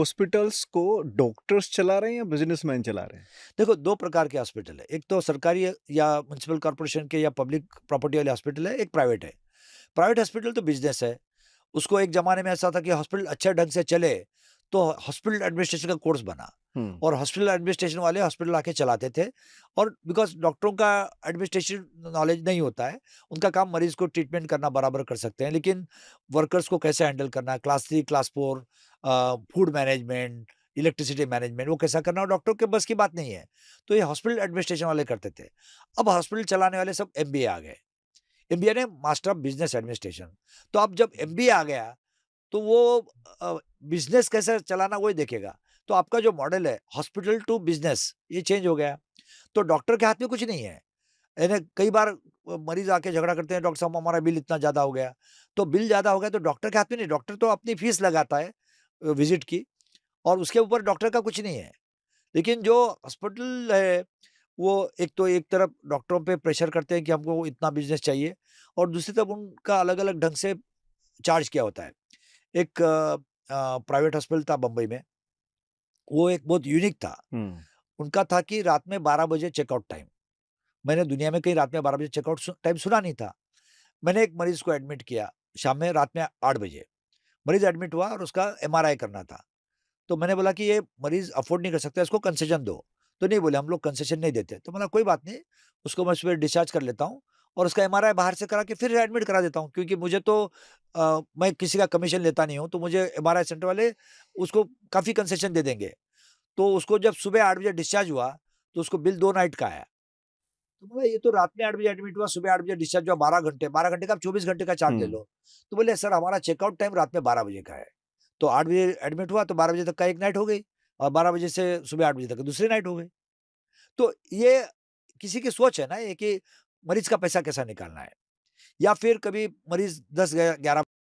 Hospitals को doctors चला रहे हैं या बिजनेसमैन चला रहे हैं देखो दो प्रकार के हॉस्पिटल है एक तो सरकारी या म्यूनसिपल कॉरपोरेशन के या पब्लिक प्रॉपर्टी वाले हॉस्पिटल है एक प्राइवेट है प्राइवेट हॉस्पिटल तो बिजनेस है उसको एक ज़माने में ऐसा था कि हॉस्पिटल अच्छे ढंग से चले तो हॉस्पिटल एडमिनिस्ट्रेशन का कोर्स बना हम्म। और हॉस्पिटल एडमिनिस्ट्रेशन वाले हॉस्पिटल आके चलाते थे और बिकॉज डॉक्टरों का एडमिनिस्ट्रेशन नॉलेज नहीं होता है उनका काम मरीज को ट्रीटमेंट करना बराबर कर सकते हैं लेकिन वर्कर्स को कैसे हैंडल करना class three class four food management electricity management वो कैसा करना हो डॉक्टर के बस की बात नहीं है तो ये हॉस्पिटल एडमिनिस्ट्रेशन वाले करते थे अब हॉस्पिटल चलाने वाले सब एम आ गए एम बी ने मास्टर ऑफ बिजनेस एडमिनिस्ट्रेशन तो अब जब एम आ गया तो वो बिजनेस कैसे चलाना वही देखेगा तो आपका जो मॉडल है हॉस्पिटल टू बिजनेस ये चेंज हो गया तो डॉक्टर के हाथ में कुछ नहीं है यानी कई बार मरीज आके झगड़ा करते हैं डॉक्टर साहब हमारा बिल इतना ज़्यादा हो गया तो बिल ज़्यादा हो गया तो डॉक्टर के हाथ में नहीं डॉक्टर तो अपनी फीस लगाता है विजिट की और उसके ऊपर डॉक्टर का कुछ नहीं है लेकिन जो हॉस्पिटल है वो एक तो एक तरफ डॉक्टरों पे प्रेशर करते हैं कि हमको इतना बिजनेस चाहिए और दूसरी तरफ उनका अलग अलग ढंग से चार्ज किया होता है एक प्राइवेट हॉस्पिटल था बम्बई में वो एक बहुत यूनिक था उनका था कि रात में बारह बजे चेकआउट टाइम मैंने दुनिया में कहीं रात में बारह बजे चेकआउट टाइम सुना नहीं था मैंने एक मरीज को एडमिट किया शाम में रात में आठ बजे मरीज एडमिट हुआ और उसका एम करना था तो मैंने बोला कि ये मरीज अफोर्ड नहीं कर सकता इसको कंसेशन दो तो नहीं बोले हम लोग कंसेशन नहीं देते तो मतलब कोई बात नहीं उसको मैं फिर डिस्चार्ज कर लेता हूँ और उसका एम बाहर से करा के फिर एडमिट करा देता हूँ क्योंकि मुझे तो आ, मैं किसी का कमीशन लेता नहीं हूँ तो मुझे एम सेंटर वाले उसको काफ़ी कंसेशन दे देंगे तो उसको जब सुबह आठ बजे डिस्चार्ज हुआ तो उसको बिल दो नाइट का आया तो ये तो रात में आठ बजे एडमिट हुआ सुबह आठ बजे डिस्चार्ज हुआ बारह घंटे बारह घंटे का आप चौबीस घंटे का चार्ज ले हम्म। लो तो बोले सर हमारा चेकआउट टाइम रात में बारह बजे का है तो आठ बजे एडमिट हुआ तो बारह बजे तक का एक नाइट हो गई और बारह बजे से सुबह आठ बजे तक दूसरी नाइट हो गई तो ये किसी की सोच है ना ये कि मरीज का पैसा कैसा निकालना है या फिर कभी मरीज दस ग्यारह